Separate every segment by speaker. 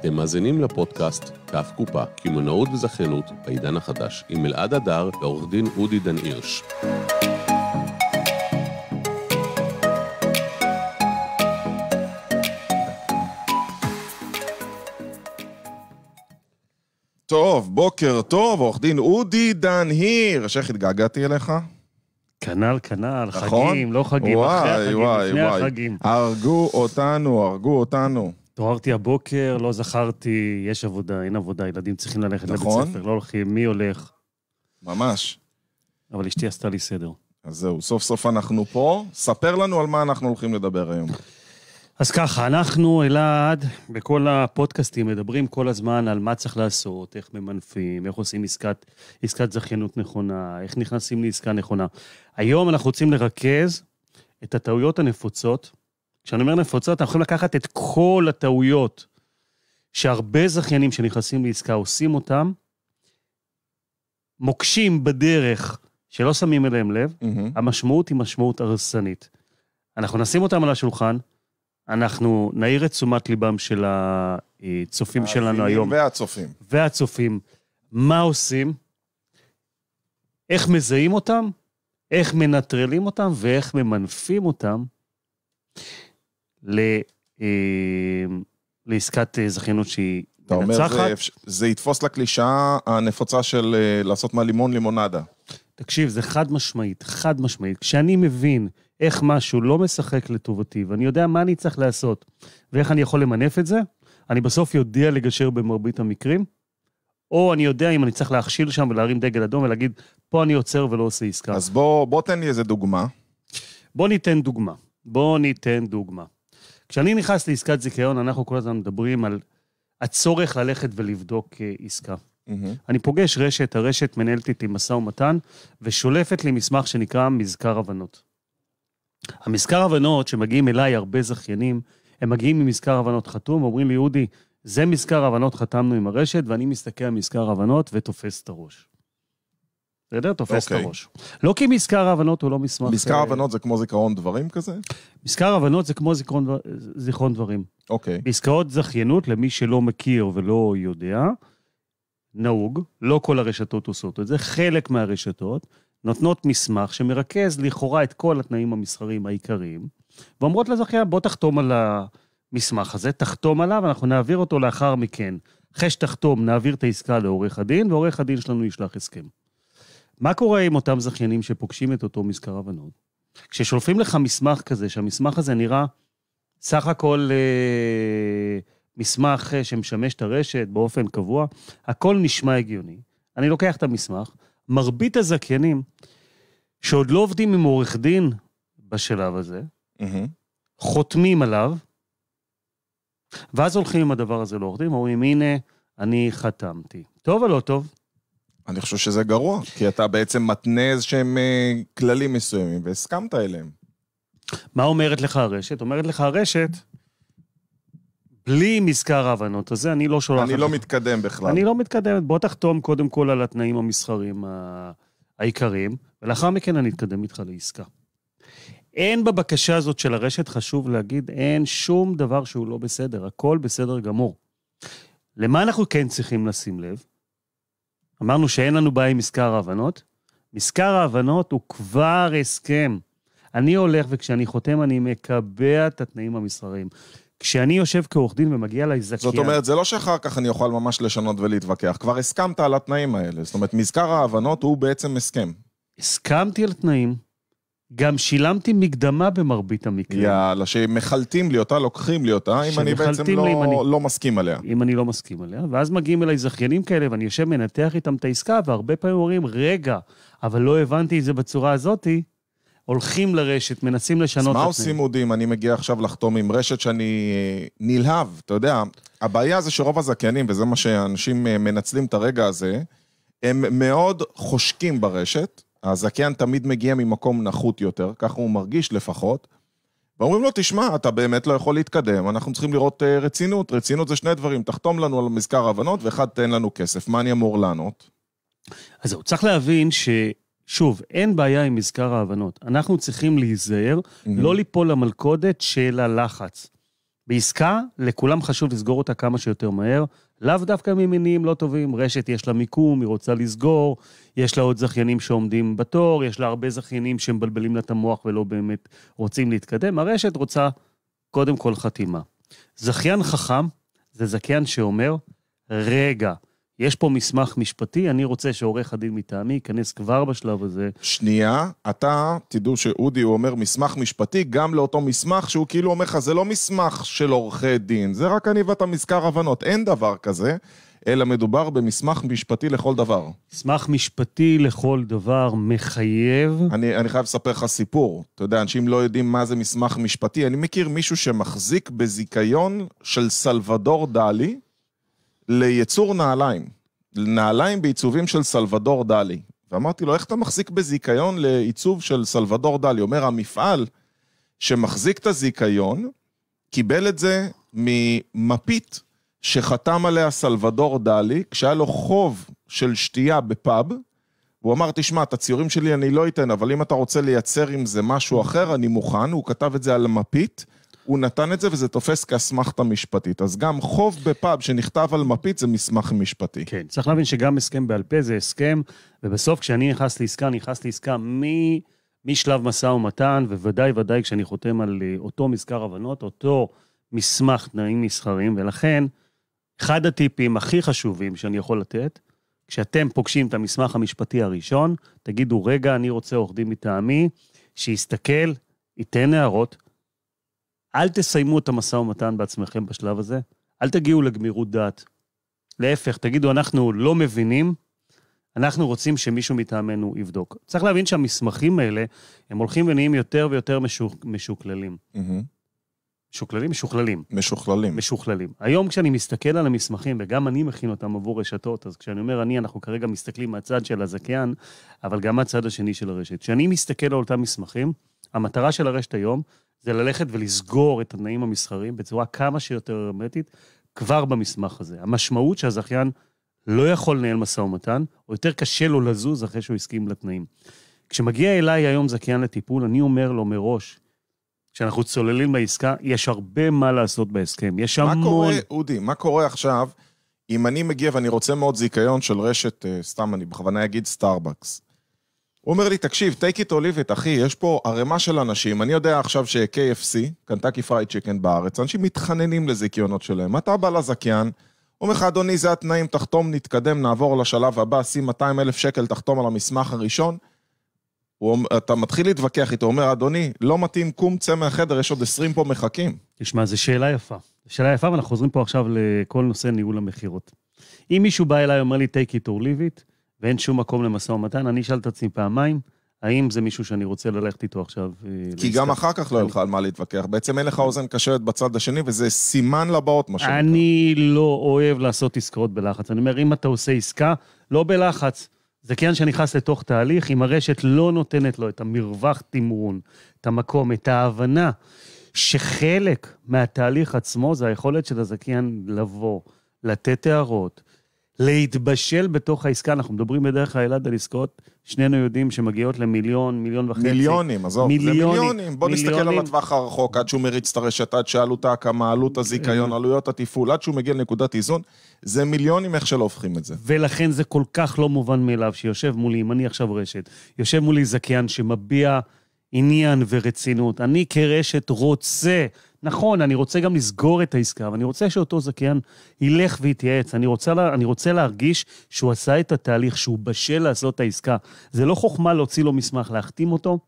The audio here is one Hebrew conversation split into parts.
Speaker 1: אתם מאזינים לפודקאסט כף קופה, קמעונאות וזכיינות בעידן החדש, עם אלעד הדר ועורך דין אודי דן הירש. טוב, בוקר טוב, עורך דין אודי דן הירש, איך התגעגעתי אליך? כנ"ל, כנ"ל, נכון? חגים, לא חגים, וואי, אחרי החגים, וואי, לפני וואי. החגים. הרגו אותנו, הרגו אותנו.
Speaker 2: התעוררתי הבוקר, לא זכרתי, יש עבודה, אין עבודה, ילדים צריכים ללכת נכון? לבית ספר, לא הולכים, מי הולך? ממש. אבל אשתי עשתה לי סדר. אז
Speaker 1: זהו, סוף סוף אנחנו פה. ספר לנו על מה אנחנו הולכים לדבר
Speaker 2: היום. אז ככה, אנחנו, אלעד, בכל הפודקאסטים מדברים כל הזמן על מה צריך לעשות, איך ממנפים, איך עושים עסקת, עסקת זכיינות נכונה, איך נכנסים לעסקה נכונה. היום אנחנו רוצים לרכז את הטעויות הנפוצות כשאני אומר נפוצה, אנחנו יכולים לקחת את כל הטעויות שהרבה זכיינים שנכנסים לעסקה עושים אותם, מוקשים בדרך שלא שמים אליהם לב, mm-hmm. המשמעות היא משמעות הרסנית. אנחנו נשים אותם על השולחן, אנחנו נעיר את תשומת ליבם של הצופים שלנו היום. והצופים. והצופים. מה עושים, איך מזהים אותם, איך מנטרלים אותם ואיך ממנפים אותם
Speaker 1: ל, אה, לעסקת אה, זכיינות שהיא
Speaker 2: מנצחת. אתה אומר, זה,
Speaker 1: זה יתפוס לקלישאה הנפוצה של אה, לעשות מהלימון לימונדה. תקשיב,
Speaker 2: זה חד משמעית, חד משמעית. כשאני מבין איך משהו לא משחק לטובתי, ואני יודע מה אני צריך לעשות, ואיך אני יכול למנף את זה, אני בסוף יודע לגשר במרבית המקרים, או אני יודע אם אני צריך להכשיל שם ולהרים דגל אדום ולהגיד, פה אני עוצר ולא עושה עסקה. אז בוא, בוא תן לי איזה דוגמה. בוא ניתן דוגמה. בוא ניתן דוגמה. כשאני נכנס לעסקת זיכיון, אנחנו כל הזמן מדברים על הצורך ללכת ולבדוק אה, עסקה. Mm-hmm. אני פוגש רשת, הרשת מנהלת איתי משא ומתן, ושולפת לי מסמך שנקרא מזכר הבנות. המזכר הבנות שמגיעים אליי הרבה זכיינים, הם מגיעים ממזכר הבנות חתום, אומרים לי, אודי, זה מזכר הבנות חתמנו עם הרשת, ואני מסתכל על מזכר הבנות ותופס את הראש. בסדר? תופס את אוקיי. הראש. לא כי מזכר ההבנות הוא לא מסמך... מזכר אה, ההבנות זה כמו זיכרון דברים כזה? מזכר ההבנות זה כמו זיכרון, זיכרון דברים. אוקיי. בעסקאות זכיינות, למי שלא מכיר ולא יודע, נהוג, לא כל הרשתות עושות את זה, חלק מהרשתות נותנות מסמך שמרכז לכאורה את כל התנאים המסחריים העיקריים, ואומרות לזכיין, בוא תחתום על המסמך הזה, תחתום עליו, אנחנו נעביר אותו לאחר מכן. אחרי שתחתום, נעביר את העסקה לעורך הדין, ועורך הדין שלנו ישלח הסכם. מה קורה עם אותם זכיינים שפוגשים את אותו מזכר הבנות? כששולפים לך מסמך כזה, שהמסמך הזה נראה סך הכל אה, מסמך אה, שמשמש את הרשת באופן קבוע, הכל נשמע הגיוני. אני לוקח את המסמך, מרבית הזכיינים שעוד לא עובדים עם עורך דין בשלב הזה, mm-hmm. חותמים עליו, ואז הולכים עם הדבר הזה לעורך דין, אומרים, הנה, אני חתמתי. טוב או לא טוב?
Speaker 1: אני חושב שזה גרוע, כי אתה בעצם מתנה איזה שהם אה, כללים מסוימים, והסכמת אליהם. מה אומרת לך הרשת? אומרת
Speaker 2: לך הרשת, בלי מזכר ההבנות הזה, אני לא שולח... אני לא לך. מתקדם בכלל. אני לא מתקדם, בוא תחתום קודם כל על התנאים המסחריים אה, העיקריים, ולאחר מכן אני אתקדם איתך לעסקה. אין בבקשה הזאת של הרשת, חשוב להגיד, אין שום דבר שהוא לא בסדר, הכל בסדר גמור. למה אנחנו כן צריכים לשים לב? אמרנו שאין לנו בעיה עם מזכר ההבנות. מזכר ההבנות הוא כבר הסכם. אני הולך, וכשאני חותם אני מקבע את התנאים המסחריים. כשאני יושב כעורך דין ומגיע לזכיין... זאת אומרת,
Speaker 1: זה לא שאחר כך אני אוכל ממש לשנות ולהתווכח. כבר הסכמת על התנאים האלה. זאת אומרת, מזכר ההבנות הוא בעצם הסכם. הסכמתי על תנאים, גם שילמתי מקדמה במרבית המקרים. יאללה,
Speaker 2: שמחלטים
Speaker 1: לי אותה, לוקחים לי אותה, אם אני בעצם לא, אם אני, לא מסכים עליה.
Speaker 2: אם אני לא מסכים עליה, ואז מגיעים אליי זכיינים כאלה, ואני יושב מנתח איתם את העסקה, והרבה פעמים אומרים, רגע, אבל לא הבנתי את זה בצורה הזאתי, הולכים לרשת, מנסים לשנות את זה. אז מה עושים
Speaker 1: אודים? אני מגיע עכשיו לחתום עם רשת שאני אה, נלהב, אתה יודע. הבעיה זה שרוב הזכיינים, וזה מה שאנשים אה, מנצלים את הרגע הזה, הם מאוד חושקים ברשת. הזכיין תמיד מגיע ממקום נחות יותר, ככה הוא מרגיש לפחות, ואומרים לו, תשמע, אתה באמת לא יכול להתקדם, אנחנו צריכים לראות אה, רצינות. רצינות זה שני דברים, תחתום לנו על מזכר הבנות, ואחד, תן לנו כסף. מה אני אמור לענות?
Speaker 2: אז זהו, צריך להבין ש... שוב, אין בעיה עם מזכר ההבנות. אנחנו צריכים להיזהר, mm-hmm. לא ליפול למלכודת של הלחץ. בעסקה, לכולם חשוב לסגור אותה כמה שיותר מהר, לאו דווקא ממינים לא טובים. רשת יש לה מיקום, היא רוצה לסגור, יש לה עוד זכיינים שעומדים בתור, יש לה הרבה זכיינים שמבלבלים לה את המוח ולא באמת רוצים להתקדם. הרשת רוצה קודם כל חתימה. זכיין חכם זה זכיין שאומר, רגע, יש פה מסמך משפטי, אני רוצה שעורך הדין מטעמי ייכנס כבר בשלב הזה.
Speaker 1: שנייה, אתה, תדעו שאודי, הוא אומר מסמך משפטי, גם לאותו מסמך שהוא כאילו אומר לך, זה לא מסמך של עורכי דין, זה רק אני ואתה מזכר הבנות, אין דבר כזה. אלא מדובר במסמך משפטי לכל דבר. מסמך משפטי לכל דבר מחייב... אני, אני חייב לספר לך סיפור. אתה יודע, אנשים לא יודעים מה זה מסמך משפטי. אני מכיר מישהו שמחזיק בזיכיון של סלבדור דלי, ליצור נעליים, נעליים בעיצובים של סלבדור דלי. ואמרתי לו, איך אתה מחזיק בזיכיון לעיצוב של סלבדור דלי? אומר, המפעל שמחזיק את הזיכיון, קיבל את זה ממפית שחתם עליה סלבדור דלי, כשהיה לו חוב של שתייה בפאב, הוא אמר, תשמע, את הציורים שלי אני לא אתן, אבל אם אתה רוצה לייצר עם זה משהו אחר, אני מוכן. הוא כתב את זה על מפית. הוא נתן את זה וזה תופס כאסמכתה משפטית. אז גם חוב בפאב שנכתב על מפית זה מסמך משפטי. כן, צריך להבין שגם הסכם בעל פה זה הסכם, ובסוף כשאני נכנס לעסקה, אני נכנס לעסקה
Speaker 2: מ... משלב משא ומתן, וודאי ודאי כשאני חותם על אה, אותו מזכר הבנות, אותו מסמך תנאים מסחרים, ולכן אחד הטיפים הכי חשובים שאני יכול לתת, כשאתם פוגשים את המסמך המשפטי הראשון, תגידו, רגע, אני רוצה עורך דין מטעמי, שיסתכל, ייתן הערות, אל תסיימו את המשא ומתן בעצמכם בשלב הזה, אל תגיעו לגמירות דעת. להפך, תגידו, אנחנו לא מבינים, אנחנו רוצים שמישהו מטעמנו יבדוק. צריך להבין שהמסמכים האלה, הם הולכים ונהיים יותר ויותר משוק, משוקללים. משוקללים? משוכללים. משוכללים. משוכללים. היום כשאני מסתכל על המסמכים, וגם אני מכין אותם עבור רשתות, אז כשאני אומר אני, אנחנו כרגע מסתכלים מהצד של הזכיין, אבל גם מהצד השני של הרשת. כשאני מסתכל על אותם מסמכים, המטרה של הרשת היום זה ללכת ולסגור את התנאים המסחריים בצורה כמה שיותר הרמטית כבר במסמך הזה. המשמעות שהזכיין לא יכול לנהל משא ומתן, או יותר קשה לו לזוז אחרי שהוא הסכים לתנאים. כשמגיע אליי היום זכיין לטיפול, אני אומר לו מראש, כשאנחנו צוללים בעסקה,
Speaker 1: יש הרבה מה לעשות בהסכם. יש המון... מה קורה, אודי, מה קורה עכשיו אם אני מגיע ואני רוצה מאוד זיכיון של רשת, אה, סתם, אני בכוונה אגיד סטארבקס. הוא אומר לי, תקשיב, take it or leave it, אחי, יש פה ערימה של אנשים. אני יודע עכשיו ש-KFC, קנטקי פרייד צ'יקן בארץ, אנשים מתחננים לזיכיונות שלהם. אתה בא לזכיין, אומר לך, אדוני, זה התנאים, תחתום, נתקדם, נעבור לשלב הבא, שים 200 אלף שקל, תחתום על המסמך הראשון. הוא, אתה מתחיל להתווכח איתו, אומר, אדוני, לא מתאים, קום, צא מהחדר, יש עוד 20 פה מחכים.
Speaker 2: תשמע, זו שאלה יפה. שאלה יפה, ואנחנו חוזרים פה עכשיו לכל נושא ניהול המכירות. אם מישהו בא אליי אומר לי, take it or leave it, ואין שום מקום למשא ומתן, אני אשאל את עצמי פעמיים,
Speaker 1: האם זה מישהו שאני רוצה ללכת איתו עכשיו? אה, כי גם אחר כך לא יהיה לך על מה להתווכח. בעצם אין לך אוזן קשרת בצד השני, וזה סימן לבאות, מה שנקרא. אני
Speaker 2: לא אוהב לעשות עסקאות בלחץ. אני אומר, אם אתה עושה עסקה, לא בלחץ. זה כן שנכנס לתוך תהליך, אם הרשת לא נותנת לו את המרווח תמרון, את המקום, את ההבנה שחלק מהתהליך עצמו זה היכולת של הזכיין לבוא, לתת הערות, להתבשל בתוך העסקה. אנחנו מדברים בדרך כלל, אלעד, על עסקאות, שנינו יודעים שמגיעות למיליון, מיליון וחצי. מיליונים, עזוב, למיליונים. זה מיליונים. בוא מיליונים. נסתכל על
Speaker 1: הטווח הרחוק, עד שהוא מריץ את הרשת, עד שעלות ההקמה, עלות הזיכיון, אה. עלויות התפעול, עד שהוא מגיע לנקודת איזון, זה מיליונים איך שלא הופכים את זה.
Speaker 2: ולכן זה כל כך לא מובן מאליו, שיושב מולי, אם אני עכשיו רשת, יושב מולי זכיין שמביע עניין ורצינות. אני כרשת רוצה... נכון, אני רוצה גם לסגור את העסקה, ואני רוצה שאותו זכיין ילך ויתייעץ. אני רוצה, אני רוצה להרגיש שהוא עשה את התהליך, שהוא בשל לעשות את העסקה. זה לא חוכמה להוציא לו מסמך, להחתים אותו,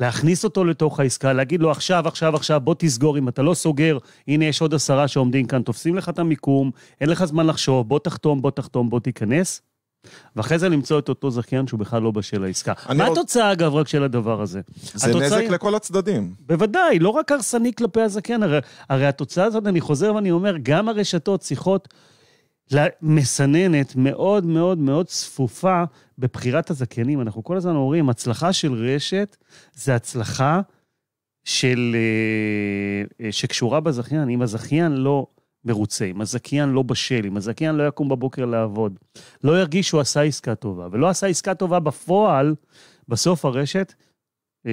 Speaker 2: להכניס אותו לתוך העסקה, להגיד לו עכשיו, עכשיו, עכשיו, בוא תסגור, אם אתה לא סוגר, הנה יש עוד עשרה שעומדים כאן, תופסים לך את המיקום, אין לך זמן לחשוב, בוא תחתום, בוא תחתום, בוא תיכנס. ואחרי זה למצוא את אותו זכיין שהוא בכלל לא בשל לעסקה. מה התוצאה, אגב, רק של הדבר הזה? זה התוצאה... נזק לכל הצדדים. בוודאי, לא רק הרסני כלפי הזכיין, הרי, הרי התוצאה הזאת, אני חוזר ואני אומר, גם הרשתות צריכות... מסננת מאוד מאוד מאוד צפופה בבחירת הזכיינים. אנחנו כל הזמן אומרים, הצלחה של רשת זה הצלחה של, אה, אה, שקשורה בזכיין. אם הזכיין לא מרוצה, אם הזכיין לא בשל, אם הזכיין לא יקום בבוקר לעבוד, לא ירגיש שהוא עשה עסקה טובה, ולא עשה עסקה טובה בפועל, בסוף
Speaker 1: הרשת... אה,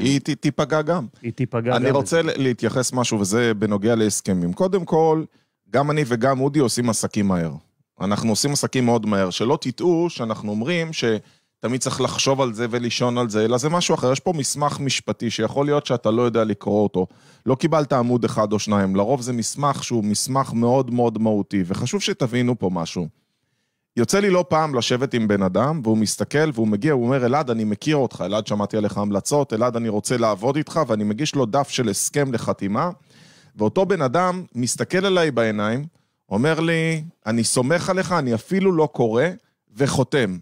Speaker 1: היא תיפגע גם. היא תיפגע גם. אני רוצה להתייחס משהו, וזה בנוגע להסכמים. קודם כל, גם אני וגם אודי עושים עסקים מהר. אנחנו עושים עסקים מאוד מהר. שלא תטעו שאנחנו אומרים ש... תמיד צריך לחשוב על זה ולישון על זה, אלא זה משהו אחר. יש פה מסמך משפטי שיכול להיות שאתה לא יודע לקרוא אותו. לא קיבלת עמוד אחד או שניים, לרוב זה מסמך שהוא מסמך מאוד מאוד מהותי, וחשוב שתבינו פה משהו. יוצא לי לא פעם לשבת עם בן אדם, והוא מסתכל והוא מגיע, הוא אומר, אלעד, אני מכיר אותך, אלעד, שמעתי עליך המלצות, אלעד, אני רוצה לעבוד איתך, ואני מגיש לו דף של הסכם לחתימה, ואותו בן אדם מסתכל עליי בעיניים, אומר לי, אני סומך עליך, אני אפילו לא קורא, וחותם.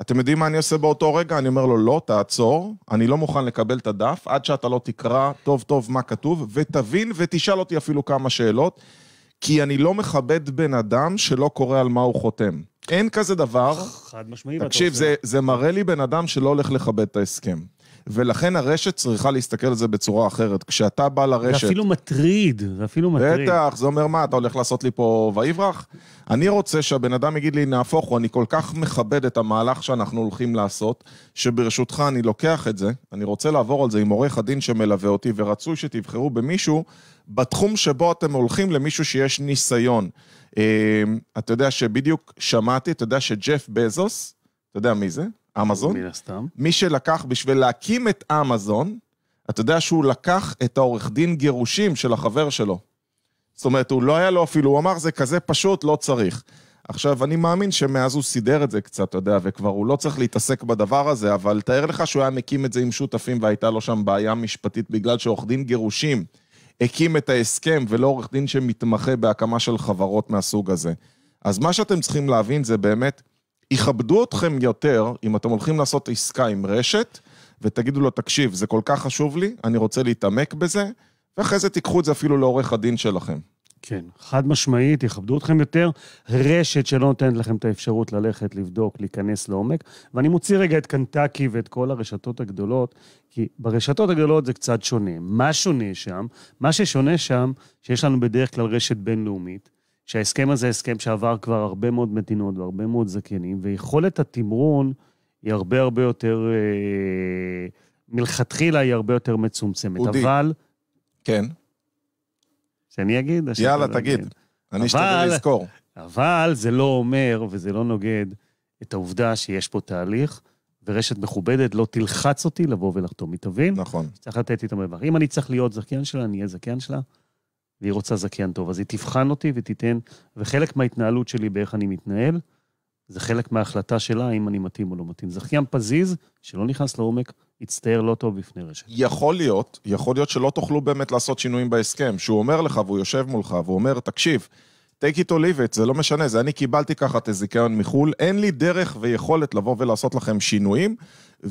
Speaker 1: אתם יודעים מה אני עושה באותו רגע? אני אומר לו, לא, תעצור, אני לא מוכן לקבל את הדף עד שאתה לא תקרא טוב-טוב מה כתוב, ותבין ותשאל אותי אפילו כמה שאלות, כי אני לא מכבד בן אדם שלא קורא על מה הוא חותם. אין כזה דבר.
Speaker 2: חד משמעי. תקשיב, זה,
Speaker 1: זה מראה לי בן אדם שלא הולך לכבד את ההסכם. ולכן הרשת צריכה להסתכל על זה בצורה אחרת. כשאתה בא לרשת... זה אפילו מטריד, זה אפילו מטריד. בטח, זה אומר מה, אתה הולך לעשות לי פה ויברח? אני רוצה שהבן אדם יגיד לי, נהפוך הוא, אני כל כך מכבד את המהלך שאנחנו הולכים לעשות, שברשותך אני לוקח את זה, אני רוצה לעבור על זה עם עורך הדין שמלווה אותי, ורצוי שתבחרו במישהו בתחום שבו אתם הולכים למישהו שיש ניסיון. אה, אתה יודע שבדיוק שמעתי, אתה יודע שג'ף בזוס, אתה יודע מי זה? אמזון. מן הסתם. מי שלקח בשביל להקים את אמזון, אתה יודע שהוא לקח את העורך דין גירושים של החבר שלו. זאת אומרת, הוא לא היה לו אפילו, הוא אמר, זה כזה פשוט, לא צריך. עכשיו, אני מאמין שמאז הוא סידר את זה קצת, אתה יודע, וכבר הוא לא צריך להתעסק בדבר הזה, אבל תאר לך שהוא היה מקים את זה עם שותפים והייתה לו שם בעיה משפטית בגלל שעורך דין גירושים הקים את ההסכם ולא עורך דין שמתמחה בהקמה של חברות מהסוג הזה. אז מה שאתם צריכים להבין זה באמת, יכבדו אתכם יותר אם אתם הולכים לעשות עסקה עם רשת, ותגידו לו, תקשיב, זה כל כך חשוב לי, אני רוצה להתעמק בזה, ואחרי זה תיקחו את זה אפילו לעורך הדין שלכם.
Speaker 2: כן, חד משמעית, יכבדו אתכם יותר. רשת שלא נותנת לכם את האפשרות ללכת, לבדוק, להיכנס לעומק. ואני מוציא רגע את קנטקי ואת כל הרשתות הגדולות, כי ברשתות הגדולות זה קצת שונה. מה שונה שם? מה ששונה שם, שיש לנו בדרך כלל רשת בינלאומית, שההסכם הזה הסכם שעבר כבר הרבה מאוד מדינות והרבה מאוד זקנים, ויכולת התמרון היא הרבה הרבה יותר, אה, מלכתחילה היא הרבה יותר מצומצמת. אודי. אבל... כן. שאני אגיד? יאללה, לא תגיד. כן.
Speaker 1: אני אשתדל לזכור.
Speaker 2: אבל זה לא אומר וזה לא נוגד את העובדה שיש פה תהליך, ורשת מכובדת לא תלחץ אותי לבוא ולחתום, היא תבין? נכון. צריך לתת לי את המרווח. אם אני צריך להיות זכיין שלה, אני אהיה זכיין שלה. והיא רוצה זכיין טוב, אז היא תבחן אותי ותיתן, וחלק מההתנהלות שלי באיך אני מתנהל, זה חלק מההחלטה שלה אם אני מתאים או לא מתאים. זכיין פזיז, שלא נכנס
Speaker 1: לעומק, יצטייר לא טוב בפני רשת. יכול להיות, יכול להיות שלא תוכלו באמת לעשות שינויים בהסכם. שהוא אומר לך והוא יושב מולך והוא אומר, תקשיב, take it or leave it, זה לא משנה, זה אני קיבלתי ככה את הזיכיון מחו"ל, אין לי דרך ויכולת לבוא ולעשות לכם שינויים,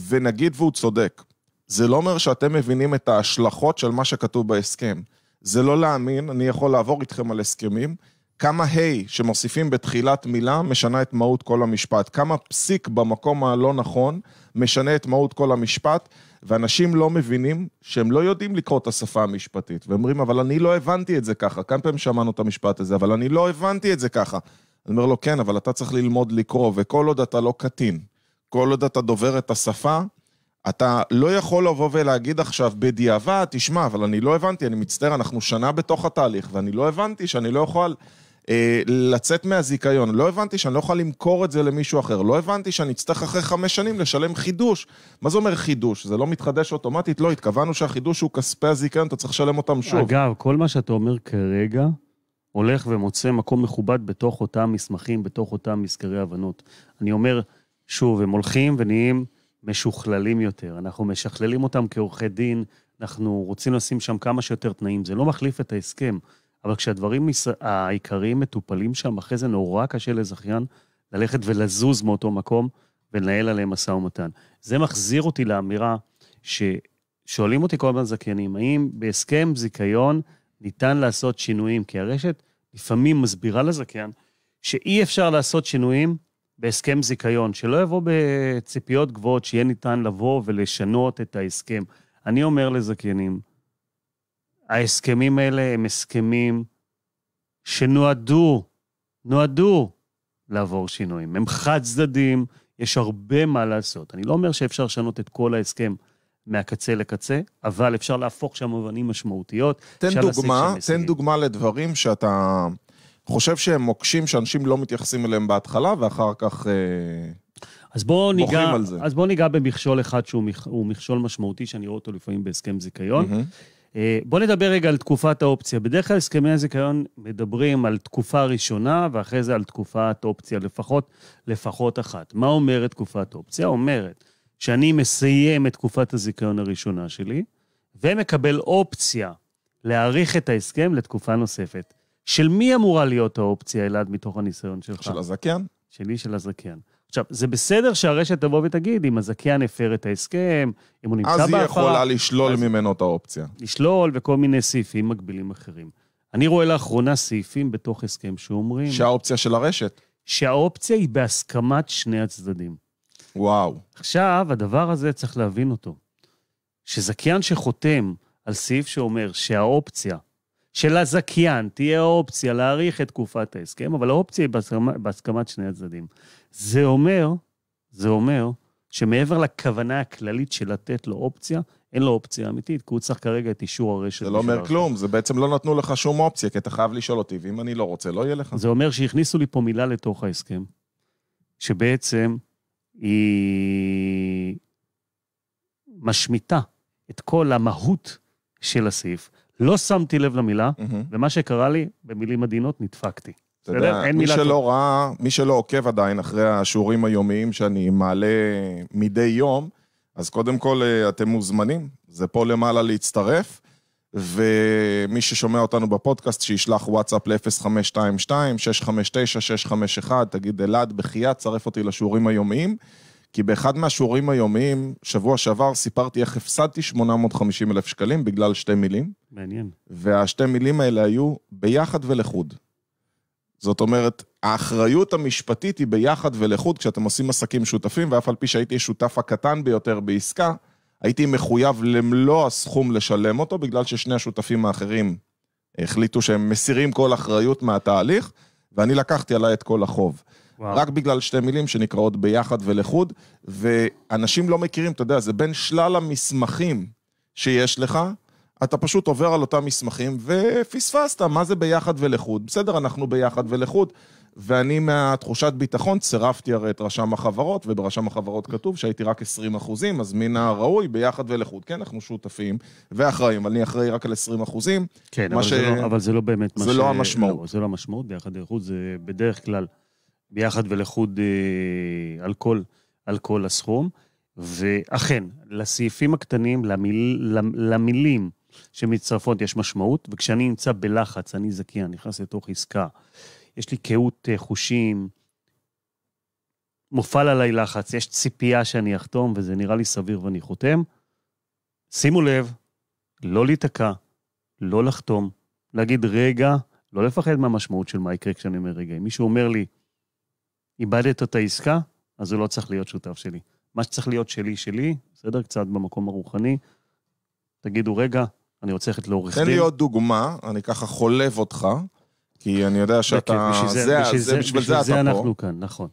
Speaker 1: ונגיד והוא צודק. זה לא אומר שאתם מבינים את ההשלכות של מה שכתוב בהסכם. זה לא להאמין, אני יכול לעבור איתכם על הסכמים. כמה ה' שמוסיפים בתחילת מילה משנה את מהות כל המשפט. כמה פסיק במקום הלא נכון משנה את מהות כל המשפט, ואנשים לא מבינים שהם לא יודעים לקרוא את השפה המשפטית. ואומרים, אבל אני לא הבנתי את זה ככה. כמה פעמים שמענו את המשפט הזה, אבל אני לא הבנתי את זה ככה. אני אומר לו, כן, אבל אתה צריך ללמוד לקרוא, וכל עוד אתה לא קטין, כל עוד אתה דובר את השפה, אתה לא יכול לבוא ולהגיד עכשיו בדיעבד, תשמע, אבל אני לא הבנתי, אני מצטער, אנחנו שנה בתוך התהליך, ואני לא הבנתי שאני לא יכול אה, לצאת מהזיכיון, לא הבנתי שאני לא יכול למכור את זה למישהו אחר, לא הבנתי שאני אצטרך אחרי חמש שנים לשלם חידוש. מה זה אומר חידוש? זה לא מתחדש אוטומטית? לא, התכוונו שהחידוש הוא כספי הזיכיון, אתה צריך לשלם אותם שוב. אגב,
Speaker 2: כל מה שאתה אומר כרגע, הולך ומוצא מקום מכובד בתוך אותם מסמכים, בתוך אותם מזכרי הבנות. אני אומר, שוב, הם הולכים ונהיים... משוכללים יותר. אנחנו משכללים אותם כעורכי דין, אנחנו רוצים לשים שם כמה שיותר תנאים. זה לא מחליף את ההסכם, אבל כשהדברים העיקריים מטופלים שם, אחרי זה נורא קשה לזכיין ללכת ולזוז מאותו מקום ולנהל עליהם משא ומתן. זה מחזיר אותי לאמירה ששואלים אותי כל הזמן זכיינים, האם בהסכם זיכיון ניתן לעשות שינויים? כי הרשת לפעמים מסבירה לזכיין שאי אפשר לעשות שינויים בהסכם זיכיון, שלא יבוא בציפיות גבוהות שיהיה ניתן לבוא ולשנות את ההסכם. אני אומר לזכיינים, ההסכמים האלה הם הסכמים שנועדו, נועדו לעבור שינויים. הם חד צדדים יש הרבה מה לעשות. אני לא אומר שאפשר לשנות את כל ההסכם מהקצה לקצה, אבל אפשר להפוך שם אבנים משמעותיות. תן דוגמה,
Speaker 1: תן דוגמה לדברים שאתה... חושב שהם מוקשים שאנשים לא מתייחסים אליהם בהתחלה, ואחר כך... אה, אז בואו ניגע,
Speaker 2: אז בואו ניגע במכשול אחד שהוא מכשול משמעותי, שאני רואה אותו לפעמים בהסכם זיכיון. Mm-hmm. אה, בואו נדבר רגע על תקופת האופציה. בדרך כלל הסכמי הזיכיון מדברים על תקופה ראשונה, ואחרי זה על תקופת אופציה, לפחות, לפחות אחת. מה אומרת תקופת אופציה? אומרת שאני מסיים את תקופת הזיכיון הראשונה שלי, ומקבל אופציה להאריך את ההסכם לתקופה נוספת. של מי אמורה להיות האופציה, אלעד, מתוך הניסיון שלך? של הזכיין. שלי, של הזכיין. עכשיו, זה בסדר שהרשת תבוא ותגיד, אם הזכיין הפר את ההסכם, אם הוא נמצא בהפרה... אז היא יכולה לשלול אז...
Speaker 1: ממנו את האופציה. לשלול
Speaker 2: וכל מיני סעיפים מגבילים אחרים. אני רואה לאחרונה סעיפים בתוך הסכם שאומרים... שהאופציה של הרשת. שהאופציה היא בהסכמת שני הצדדים. וואו. עכשיו, הדבר הזה, צריך להבין אותו. שזכיין שחותם על סעיף שאומר שהאופציה שלזכיין תהיה אופציה להאריך את תקופת ההסכם, אבל האופציה היא בהסכמת, בהסכמת שני הצדדים. זה אומר, זה אומר, שמעבר לכוונה הכללית
Speaker 1: של לתת לו אופציה, אין לו אופציה אמיתית, כי הוא צריך כרגע את אישור הרשת. זה לא אומר כלום, זה בעצם לא נתנו לך שום אופציה, כי אתה חייב לשאול אותי, ואם אני לא רוצה, לא יהיה לך. זה
Speaker 2: אומר שהכניסו לי פה מילה לתוך ההסכם, שבעצם היא משמיטה את כל המהות של הסעיף. לא שמתי לב למילה, mm-hmm. ומה שקרה לי, במילים עדינות, נדפקתי. אתה יודע, אין מי מילה שלא
Speaker 1: ראה, מי שלא עוקב עדיין אחרי השיעורים היומיים שאני מעלה מדי יום, אז קודם כל, אה, אתם מוזמנים, זה פה למעלה להצטרף, ומי ששומע אותנו בפודקאסט, שישלח וואטסאפ ל-0522-659-651, תגיד אלעד, בחייאת, צרף אותי לשיעורים היומיים. כי באחד מהשיעורים היומיים, שבוע שעבר, סיפרתי איך הפסדתי 850 אלף שקלים בגלל שתי מילים. מעניין. והשתי מילים האלה היו ביחד ולחוד. זאת אומרת, האחריות המשפטית היא ביחד ולחוד כשאתם עושים עסקים שותפים, ואף על פי שהייתי השותף הקטן ביותר בעסקה, הייתי מחויב למלוא הסכום לשלם אותו, בגלל ששני השותפים האחרים החליטו שהם מסירים כל אחריות מהתהליך, ואני לקחתי עליי את כל החוב. וואו. רק בגלל שתי מילים שנקראות ביחד ולחוד, ואנשים לא מכירים, אתה יודע, זה בין שלל המסמכים שיש לך, אתה פשוט עובר על אותם מסמכים ופספסת, מה זה ביחד ולחוד? בסדר, אנחנו ביחד ולחוד. ואני מהתחושת ביטחון צירפתי הרי את רשם החברות, וברשם החברות כתוב שהייתי רק 20 אחוזים, אז מן הראוי ביחד ולחוד. כן, אנחנו שותפים ואחראים, אני אחראי רק על 20 אחוזים. כן, אבל, ש... זה לא, אבל זה לא באמת זה מה לא ש... זה לא המשמעות.
Speaker 2: לא, זה לא המשמעות, ביחד ולחוד זה בדרך כלל ביחד ולחוד אה, על, כל, על כל הסכום. ואכן, לסעיפים הקטנים, למיל, למילים שמצטרפות יש משמעות, וכשאני נמצא בלחץ, אני אני נכנס לתוך עסקה, יש לי קהות אה, חושים, מופעל עליי לחץ, יש ציפייה שאני אחתום, וזה נראה לי סביר ואני חותם. שימו לב, לא להיתקע, לא לחתום, להגיד רגע, לא לפחד מהמשמעות של מה יקרה כשאני אומר רגע. אם מישהו אומר לי, איבדת את העסקה, אז הוא לא צריך להיות שותף שלי. מה שצריך להיות שלי, שלי, בסדר? קצת במקום הרוחני. תגידו, רגע, אני רוצה ללכת לעורך דין. תן לי עוד
Speaker 1: דוגמה, אני ככה חולב אותך, כי אני יודע שאתה... כן, בשביל זה, זה, בשביל זה, בשביל זה, אנחנו כאן, נכון.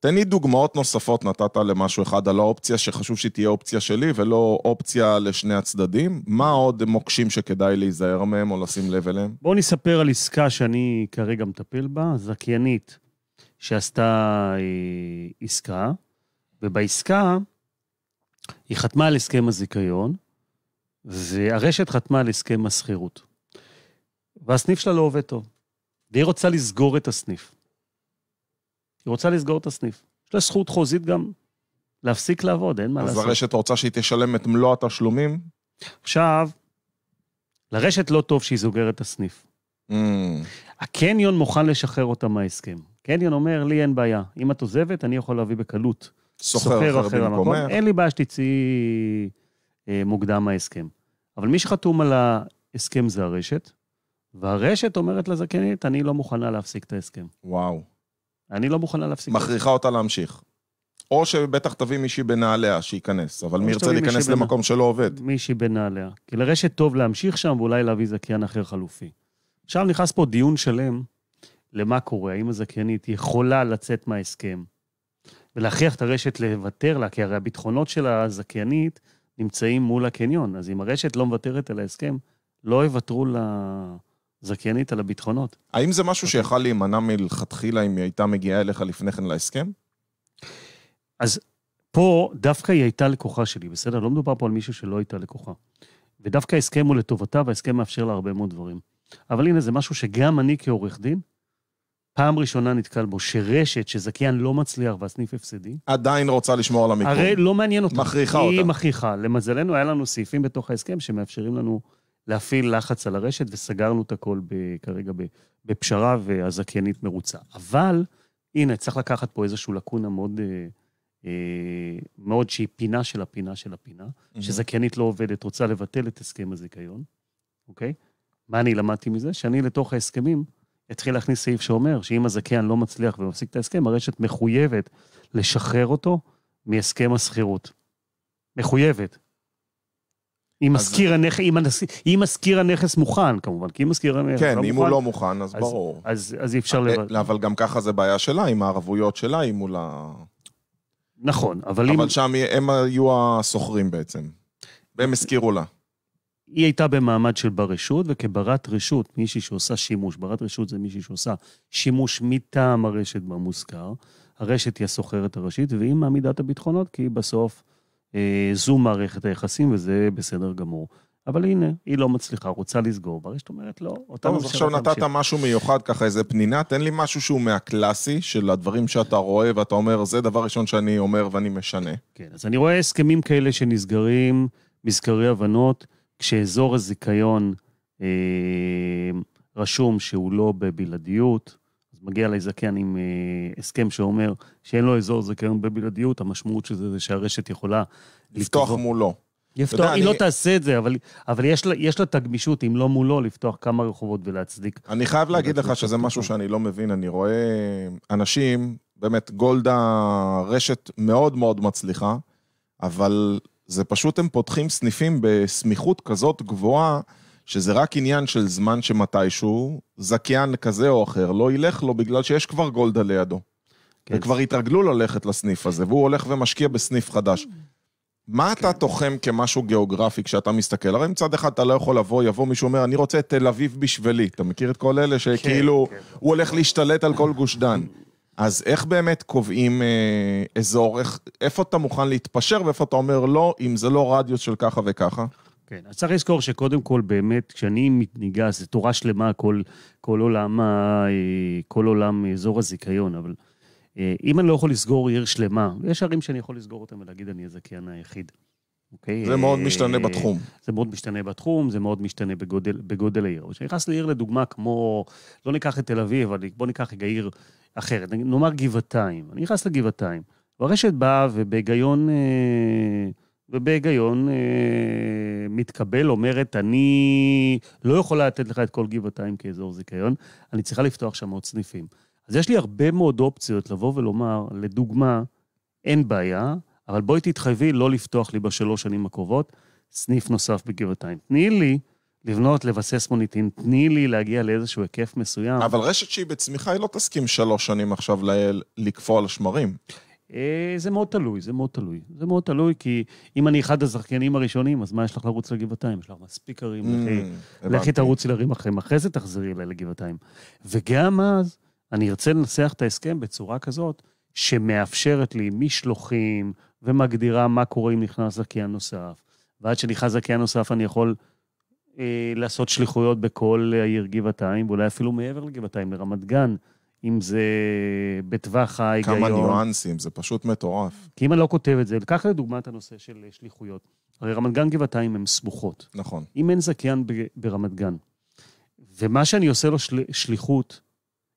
Speaker 1: תן לי דוגמאות נוספות נתת למשהו אחד על האופציה שחשוב שהיא תהיה אופציה שלי ולא אופציה לשני הצדדים. מה עוד מוקשים שכדאי להיזהר מהם או לשים לב אליהם?
Speaker 2: בואו נספר על עסקה שאני כרגע מטפל בה, זכיינית שעשתה אה, עסקה, ובעסקה היא חתמה על הסכם הזיכיון, והרשת חתמה על הסכם השכירות. והסניף שלה לא עובד טוב, והיא רוצה לסגור את הסניף. היא רוצה לסגור את הסניף. יש לה זכות חוזית גם להפסיק לעבוד, אין מה אז לעשות. אז הרשת רוצה שהיא תשלם את מלוא התשלומים? עכשיו, לרשת לא טוב שהיא סוגרת את הסניף. Mm. הקניון מוכן לשחרר אותה מההסכם. קניון אומר, לי אין בעיה. אם את עוזבת, אני יכול להביא בקלות סוחר אחר במקום. אין לי בעיה שתצאי אה, מוקדם מההסכם. אבל מי שחתום על ההסכם זה הרשת,
Speaker 1: והרשת אומרת לזקנית, אני לא מוכנה להפסיק את ההסכם. וואו. אני לא מוכנה להפסיק. מכריחה אותה להמשיך. או שבטח תביא מישהי בנעליה שייכנס, אבל מי ירצה להיכנס בנ... למקום
Speaker 2: שלא עובד? מישהי בנעליה. כי לרשת טוב להמשיך שם ואולי להביא זכיין אחר חלופי. עכשיו נכנס פה דיון שלם למה קורה, האם הזכיינית יכולה לצאת מההסכם ולהכריח את הרשת לוותר לה, כי הרי הביטחונות של הזכיינית נמצאים מול הקניון, אז אם הרשת לא מוותרת על ההסכם, לא יוותרו
Speaker 1: לזכיינית על הביטחונות. האם זה משהו שיכל להימנע מלכתחילה אם היא הייתה מגיעה אליך לפני כן להסכם? אז פה דווקא היא הייתה לקוחה שלי, בסדר?
Speaker 2: לא מדובר פה על מישהו שלא הייתה לקוחה. ודווקא ההסכם הוא לטובתה, וההסכם מאפשר לה הרבה מאוד דברים. אבל הנה, זה משהו שגם אני כעורך דין פעם ראשונה נתקל בו, שרשת שזכיין לא מצליח והסניף הפסדי...
Speaker 1: עדיין רוצה לשמור על המיקום. הרי לא מעניין אותה. מכריחה אותה. היא
Speaker 2: מכריחה. למזלנו, היה לנו סעיפים בתוך ההסכם שמאפשרים לנו להפעיל לחץ על הרשת, וסגרנו את הכל ב, כרגע ב, בפשרה, והזכיינית מרוצה. אבל, הנה, צריך לקחת פה איזושהי לקונה מאוד... אה, אה, מאוד שהיא פינה של הפינה של הפינה, mm-hmm. שזכיינית לא עובדת, רוצה לבטל את הסכם הזיכיון, אוקיי? מה אני למדתי מזה? שאני לתוך ההסכמים, התחיל להכניס סעיף שאומר שאם הזכיין לא מצליח ומפסיק את ההסכם, הרשת מחויבת לשחרר אותו מהסכם השכירות. מחויבת. אם מזכיר, הנכ... אם, אם הנכס מוכן, כמובן, כי אם מזכיר הנכס כן, לא מוכן... כן, אם הוא לא מוכן, אז, אז ברור.
Speaker 1: אז, אז אז אי אפשר אה, לבד. אה, אבל גם ככה זה בעיה שלה, עם הערבויות שלה, אם מול ה... נכון, אבל, אבל אם... אבל שם הם היו השוכרים בעצם. והם הזכירו לה.
Speaker 2: היא הייתה במעמד של ברשות, וכברת רשות, מישהי שעושה שימוש, ברת רשות זה מישהי שעושה שימוש מטעם הרשת במושכר, הרשת היא הסוחרת הראשית, והיא מעמידה את הביטחונות, כי בסוף אה, זו מערכת היחסים, וזה בסדר גמור. אבל הנה, היא לא מצליחה, רוצה לסגור ברשת, אומרת לא,
Speaker 1: אותה טוב, אז עכשיו נתת משהו מיוחד, ככה איזה פנינה, תן לי משהו שהוא מהקלאסי, של הדברים שאתה רואה ואתה אומר, זה דבר ראשון שאני אומר ואני משנה.
Speaker 2: כן, אז אני רואה הסכמים כאלה שנסגרים, מזכרי הבנות, כשאזור הזיכיון אה, רשום שהוא לא בבלעדיות, אז מגיע לזכיין עם אה, הסכם שאומר שאין לו אזור זיכיון בבלעדיות, המשמעות של זה זה שהרשת יכולה... לפתוח לתבור...
Speaker 1: מולו. לפתוח, יודע, היא אני... לא
Speaker 2: תעשה את זה, אבל, אבל יש, לה, יש לה את הגמישות, אם לא מולו, לפתוח כמה רחובות ולהצדיק.
Speaker 1: אני חייב להגיד לך שזה משהו שאני לא מבין, אני רואה אנשים, באמת, גולדה רשת מאוד מאוד מצליחה, אבל זה פשוט הם פותחים סניפים בסמיכות כזאת גבוהה, שזה רק עניין של זמן שמתישהו זכיין כזה או אחר לא ילך לו בגלל שיש כבר גולדה לידו. כן. וכבר התרגלו ללכת לסניף הזה, והוא הולך ומשקיע בסניף חדש. מה אתה כן. תוחם כמשהו גיאוגרפי כשאתה מסתכל? הרי מצד אחד אתה לא יכול לבוא, יבוא מישהו אומר, אני רוצה את תל אביב בשבילי. אתה מכיר את כל אלה כן, שכאילו, כן, כן. הוא הולך להשתלט על כל גוש דן. אז איך באמת קובעים אה, אזור? איך, איפה אתה מוכן להתפשר ואיפה אתה אומר לא, אם זה לא רדיוס של ככה וככה? כן, אז צריך לזכור שקודם כל, באמת, כשאני מתניגה, זו תורה
Speaker 2: שלמה, כל, כל, עולם, אה, כל עולם אזור הזיכיון, אבל אה, אם אני לא יכול לסגור עיר שלמה, יש ערים שאני יכול לסגור אותן ולהגיד, אני הזכיין היחיד. אוקיי? זה מאוד אה, משתנה בתחום. זה מאוד משתנה בתחום, זה מאוד משתנה בגודל, בגודל העיר. כשאני נכנס לעיר, לדוגמה, כמו, לא ניקח את תל אביב, אבל בוא ניקח רגע עיר אחרת. נאמר גבעתיים, אני נכנס לגבעתיים, והרשת באה ובהיגיון, אה, ובהיגיון אה, מתקבל, אומרת, אני לא יכולה לתת לך את כל גבעתיים כאזור זיכיון, אני צריכה לפתוח שם עוד סניפים. אז יש לי הרבה מאוד אופציות לבוא ולומר, לדוגמה, אין בעיה, אבל בואי תתחייבי לא לפתוח לי בשלוש שנים הקרובות סניף נוסף בגבעתיים. תני לי לבנות, לבסס מוניטין. תני לי להגיע לאיזשהו היקף מסוים. אבל רשת שהיא בצמיחה,
Speaker 1: היא לא תסכים שלוש שנים עכשיו
Speaker 2: לקפוא על השמרים. אה, זה מאוד תלוי, זה מאוד תלוי. זה מאוד תלוי, כי אם אני אחד הזכיינים הראשונים, אז מה יש לך לרוץ לגבעתיים? יש לך מספיק ערים, mm, לכי תרוצי לערים אחרים, אחרי זה תחזרי אליי לגבעתיים. וגם אז, אני ארצה לנסח את ההסכם בצורה כזאת, שמאפשרת לי משלוחים ומגדירה מה קורה אם נכנס זכיין נוסף, ועד שנכנס זכיין נוסף אני יכול... אה, לעשות שליחויות בכל העיר גבעתיים, ואולי אפילו מעבר לגבעתיים, לרמת גן. אם זה בטווח ההיגיון. כמה ניואנסים, זה פשוט מטורף. כי אם אני לא כותב את זה, קח לדוגמה את הנושא של אה, שליחויות. הרי רמת גן גבעתיים הן סמוכות. נכון. אם אין זכיין ברמת גן, ומה שאני עושה לו של... שליחות,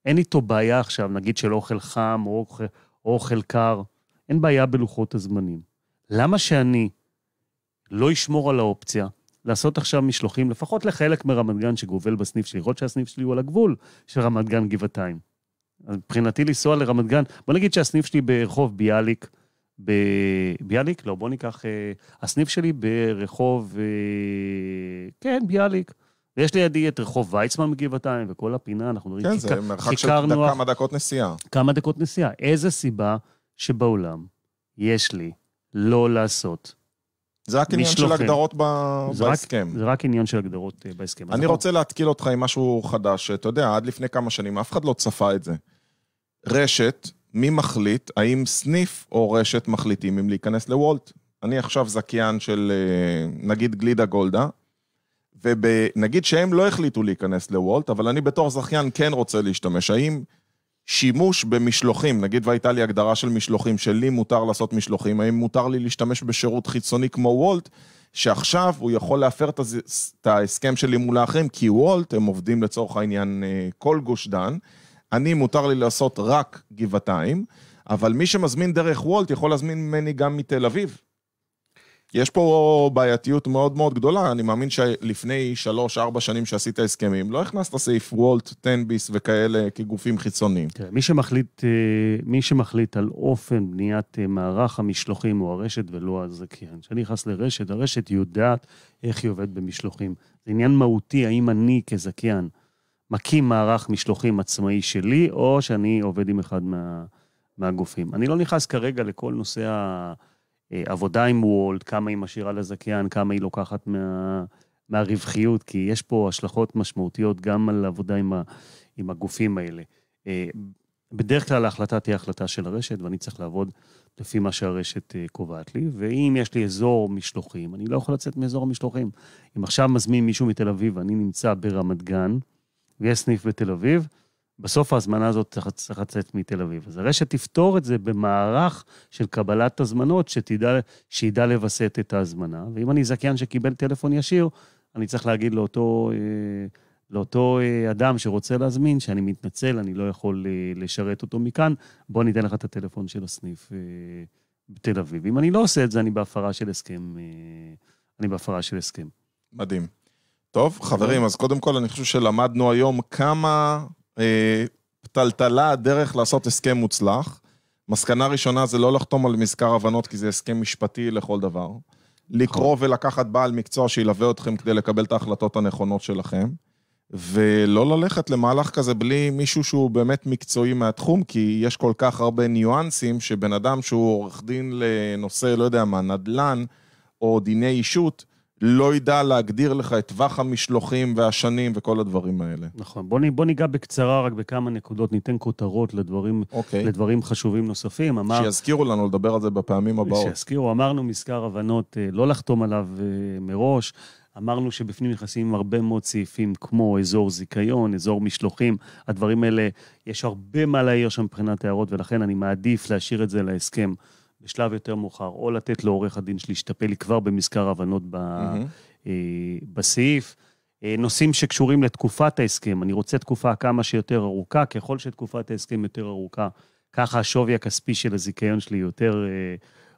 Speaker 2: אין איתו בעיה עכשיו, נגיד של אוכל חם או אוכל, או אוכל קר, אין בעיה בלוחות הזמנים. למה שאני לא אשמור על האופציה לעשות עכשיו משלוחים, לפחות לחלק מרמת גן שגובל בסניף שלי, לראות שהסניף שלי הוא על הגבול של רמת גן גבעתיים. מבחינתי לנסוע לרמת גן, בוא נגיד שהסניף שלי ברחוב ביאליק, ב... ביאליק? לא, בוא ניקח... אה, הסניף שלי ברחוב... אה, כן, ביאליק. ויש לידי את רחוב ויצמן מגבעתיים, וכל הפינה, אנחנו נראים... כן, זה כ... מרחק של נוח, כמה
Speaker 1: דקות נסיעה.
Speaker 2: כמה דקות נסיעה. איזה סיבה שבעולם יש לי לא לעשות זה רק עניין של הגדרות ב... זה אה, בהסכם. רק, זה רק עניין של הגדרות בהסכם. אני רוצה
Speaker 1: להתקיל אותך עם משהו חדש, אתה יודע, עד לפני כמה שנים אף אחד לא צפה את זה. רשת, מי מחליט, האם סניף או רשת מחליטים אם להיכנס לוולט? אני עכשיו זכיין של אה, נגיד גלידה גולדה, ונגיד שהם לא החליטו להיכנס לוולט, אבל אני בתור זכיין כן רוצה להשתמש. האם שימוש במשלוחים, נגיד והייתה לי הגדרה של משלוחים, שלי מותר לעשות משלוחים, האם מותר לי להשתמש בשירות חיצוני כמו וולט, שעכשיו הוא יכול להפר את, הז... את ההסכם שלי מול האחרים, כי וולט, הם עובדים לצורך העניין אה, כל גוש דן, אני מותר לי לעשות רק גבעתיים, אבל מי שמזמין דרך וולט יכול להזמין ממני גם מתל אביב, יש פה בעייתיות מאוד מאוד גדולה, אני מאמין שלפני שלוש-ארבע שנים שעשית הסכמים, לא הכנסת סעיף וולט, תנביס וכאלה כגופים חיצוניים. תראה, מי
Speaker 2: שמחליט, אה, מי שמחליט על אופן בניית אה, מערך המשלוחים הוא הרשת ולא הזכיין. כשאני נכנס לרשת, הרשת יודעת איך היא עובדת במשלוחים. זה עניין מהותי, האם אני כזכיין מקים מערך משלוחים עצמאי שלי, או שאני עובד עם אחד מה, מהגופים. אני לא נכנס כרגע לכל נושא ה... אה, עבודה עם וולד, כמה היא משאירה לזכיין, כמה היא לוקחת מה, מהרווחיות, כי יש פה השלכות משמעותיות גם על עבודה עם, ה, עם הגופים האלה. אה, בדרך כלל ההחלטה תהיה החלטה של הרשת, ואני צריך לעבוד לפי מה שהרשת אה, קובעת לי. ואם יש לי אזור משלוחים, אני לא יכול לצאת מאזור המשלוחים. אם עכשיו מזמין מישהו מתל אביב, אני נמצא ברמת גן, ויש סניף בתל אביב, בסוף ההזמנה הזאת צריך, צריך לצאת מתל אביב. אז הרשת תפתור את זה במערך של קבלת הזמנות, שתדע, שידע לווסת את ההזמנה. ואם אני זכיין שקיבל טלפון ישיר, אני צריך להגיד לאותו, אה, לאותו אה, אדם שרוצה להזמין, שאני מתנצל, אני לא יכול אה, לשרת אותו מכאן, בוא ניתן לך את הטלפון של הסניף בתל אביב. אם אני לא עושה את זה, אני בהפרה של הסכם.
Speaker 1: אני בהפרה של הסכם. מדהים. טוב, חברים, אוקיי. אז קודם כל אני חושב שלמדנו היום כמה אה, טלטלה הדרך לעשות הסכם מוצלח. מסקנה ראשונה זה לא לחתום על מזכר הבנות, כי זה הסכם משפטי לכל דבר. לקרוא נכון. ולקחת בעל מקצוע שילווה אתכם כדי לקבל את ההחלטות הנכונות שלכם. ולא ללכת למהלך כזה בלי מישהו שהוא באמת מקצועי מהתחום, כי יש כל כך הרבה ניואנסים שבן אדם שהוא עורך דין לנושא, לא יודע מה, נדל"ן או דיני אישות, לא ידע להגדיר לך את טווח המשלוחים והשנים וכל הדברים האלה. נכון.
Speaker 2: בוא, נ, בוא ניגע בקצרה רק בכמה נקודות, ניתן כותרות לדברים, okay. אוקיי. לדברים חשובים
Speaker 1: נוספים. אמר, שיזכירו לנו לדבר על זה בפעמים הבאות.
Speaker 2: שיזכירו, אמרנו מזכר הבנות, אה, לא לחתום עליו אה, מראש. אמרנו שבפנים נכנסים הרבה מאוד סעיפים כמו אזור זיכיון, אזור משלוחים, הדברים האלה, יש הרבה מה להעיר שם מבחינת הערות, ולכן אני מעדיף להשאיר את זה להסכם בשלב יותר מאוחר, או לתת לעורך הדין שלי שיטפל כבר במזכר הבנות ב, mm-hmm. בסעיף. אה, נושאים שקשורים לתקופת ההסכם, אני רוצה תקופה כמה שיותר ארוכה, ככל שתקופת ההסכם יותר ארוכה, ככה השווי הכספי של הזיכיון שלי יותר אה,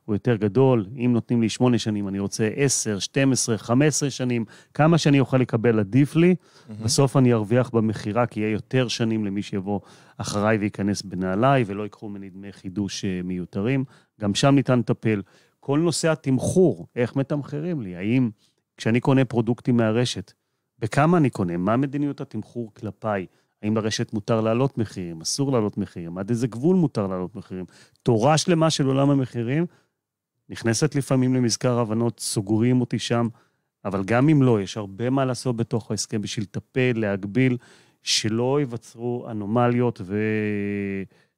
Speaker 2: הוא יותר גדול. אם נותנים לי שמונה שנים, אני רוצה עשר, 12, 15 שנים. כמה שאני אוכל לקבל עדיף לי. Mm-hmm. בסוף אני ארוויח במכירה, כי יהיה יותר שנים למי שיבוא אחריי וייכנס בנעליי, ולא ייקחו ממני דמי חידוש אה, מיותרים. גם שם ניתן לטפל. כל נושא התמחור, איך מתמחרים לי? האם כשאני קונה פרודוקטים מהרשת, בכמה אני קונה? מה מדיניות התמחור כלפיי? האם לרשת מותר להעלות מחירים, אסור להעלות מחירים, עד איזה גבול מותר להעלות מחירים? תורה שלמה של עולם המחירים נכנסת לפעמים למזכר הבנות, סוגרים אותי שם, אבל גם אם לא, יש הרבה מה לעשות בתוך ההסכם בשביל לטפל, להגביל, שלא ייווצרו אנומליות,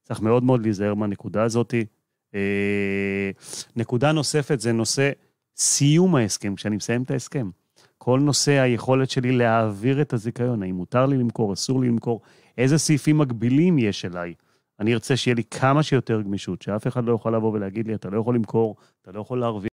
Speaker 2: וצריך מאוד מאוד להיזהר מהנקודה הזאת. אה, נקודה נוספת זה נושא סיום ההסכם, כשאני מסיים את ההסכם. כל נושא היכולת שלי להעביר את הזיכיון, האם מותר לי למכור, אסור לי למכור, איזה סעיפים מגבילים יש אליי. אני ארצה שיהיה לי כמה שיותר גמישות, שאף אחד לא יוכל לבוא ולהגיד לי, אתה לא יכול למכור, אתה לא יכול להרוויח.